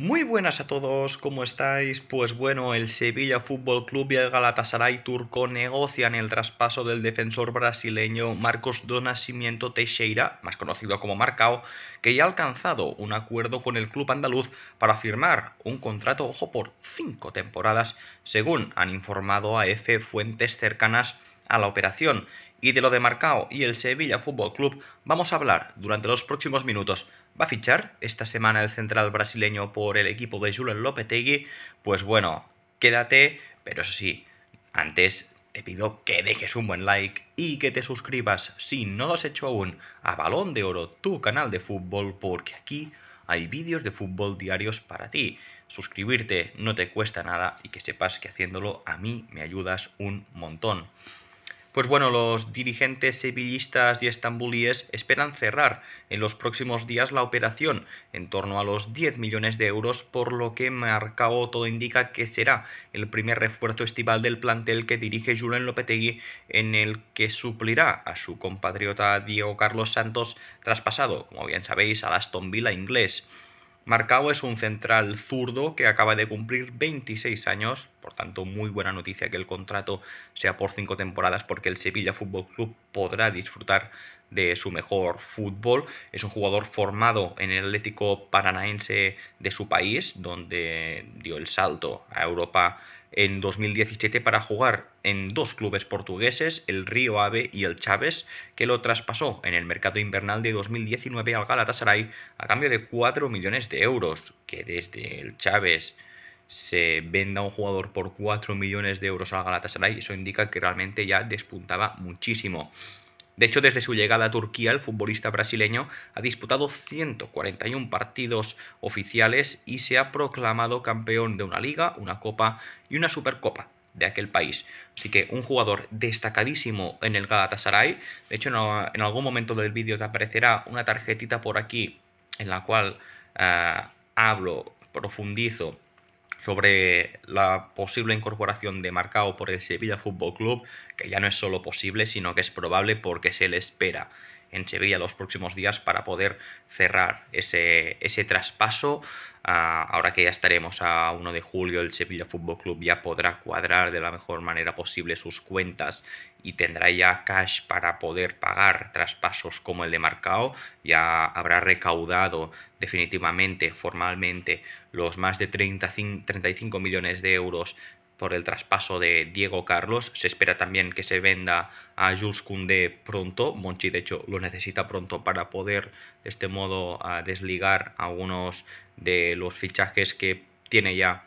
Muy buenas a todos, ¿cómo estáis? Pues bueno, el Sevilla Fútbol Club y el Galatasaray turco negocian el traspaso del defensor brasileño Marcos do Teixeira, más conocido como Marcao, que ya ha alcanzado un acuerdo con el club andaluz para firmar un contrato, ojo, por cinco temporadas, según han informado a EFE fuentes cercanas a la operación. Y de lo de Marcao y el Sevilla Fútbol Club vamos a hablar durante los próximos minutos. ¿Va a fichar esta semana el central brasileño por el equipo de Julen Lopetegui? Pues bueno, quédate, pero eso sí, antes te pido que dejes un buen like y que te suscribas si no lo has hecho aún a Balón de Oro, tu canal de fútbol, porque aquí hay vídeos de fútbol diarios para ti. Suscribirte no te cuesta nada y que sepas que haciéndolo a mí me ayudas un montón. Pues bueno, los dirigentes sevillistas y estambulíes esperan cerrar en los próximos días la operación en torno a los 10 millones de euros, por lo que Marcao todo indica que será el primer refuerzo estival del plantel que dirige Julen Lopetegui, en el que suplirá a su compatriota Diego Carlos Santos, traspasado, como bien sabéis, a Aston Villa inglés. Marcao es un central zurdo que acaba de cumplir 26 años, por tanto muy buena noticia que el contrato sea por cinco temporadas porque el Sevilla Fútbol Club podrá disfrutar de su mejor fútbol. Es un jugador formado en el Atlético Paranaense de su país, donde dio el salto a Europa en 2017 para jugar en dos clubes portugueses, el Río Ave y el Chávez, que lo traspasó en el mercado invernal de 2019 al Galatasaray a cambio de 4 millones de euros, que desde el Chávez se venda un jugador por 4 millones de euros al Galatasaray, eso indica que realmente ya despuntaba muchísimo. De hecho, desde su llegada a Turquía, el futbolista brasileño ha disputado 141 partidos oficiales y se ha proclamado campeón de una liga, una copa y una supercopa de aquel país. Así que un jugador destacadísimo en el Galatasaray. De hecho, en algún momento del vídeo te aparecerá una tarjetita por aquí en la cual eh, hablo, profundizo sobre la posible incorporación de Marcao por el Sevilla Fútbol Club, que ya no es solo posible, sino que es probable porque se le espera en Sevilla los próximos días para poder cerrar ese, ese traspaso. Ah, ahora que ya estaremos a 1 de julio, el Sevilla Fútbol Club ya podrá cuadrar de la mejor manera posible sus cuentas y tendrá ya cash para poder pagar traspasos como el de Marcao. Ya habrá recaudado definitivamente, formalmente, los más de 35 millones de euros por el traspaso de Diego Carlos. Se espera también que se venda a Jules Koundé pronto. Monchi, de hecho, lo necesita pronto para poder de este modo desligar algunos de los fichajes que tiene ya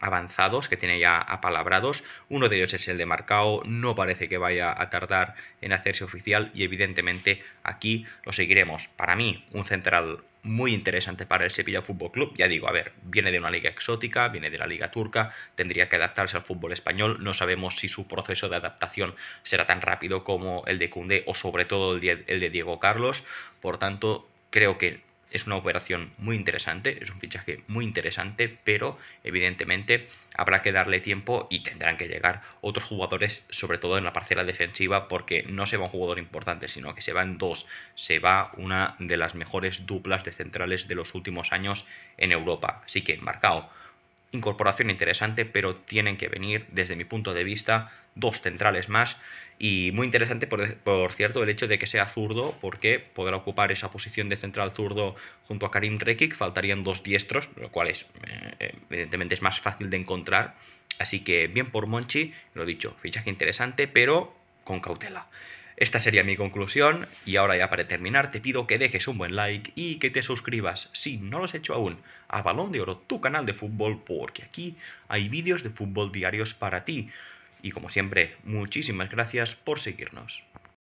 avanzados que tiene ya apalabrados. Uno de ellos es el de Marcao, no parece que vaya a tardar en hacerse oficial y evidentemente aquí lo seguiremos. Para mí, un central muy interesante para el Sevilla Fútbol Club. Ya digo, a ver, viene de una liga exótica, viene de la liga turca, tendría que adaptarse al fútbol español. No sabemos si su proceso de adaptación será tan rápido como el de Cundé o sobre todo el de Diego Carlos. Por tanto, creo que es una operación muy interesante, es un fichaje muy interesante, pero evidentemente habrá que darle tiempo y tendrán que llegar otros jugadores, sobre todo en la parcela defensiva, porque no se va un jugador importante, sino que se en dos, se va una de las mejores duplas de centrales de los últimos años en Europa. Así que, marcado, incorporación interesante, pero tienen que venir, desde mi punto de vista, dos centrales más y muy interesante, por, cierto, el hecho de que sea zurdo, porque podrá ocupar esa posición de central zurdo junto a Karim Rekik. Faltarían dos diestros, lo cual es, eh, eh, evidentemente es más fácil de encontrar. Así que bien por Monchi, lo dicho, fichaje interesante, pero con cautela. Esta sería mi conclusión y ahora ya para terminar te pido que dejes un buen like y que te suscribas, si no lo has hecho aún, a Balón de Oro, tu canal de fútbol, porque aquí hay vídeos de fútbol diarios para ti y como siempre, muchísimas gracias por seguirnos.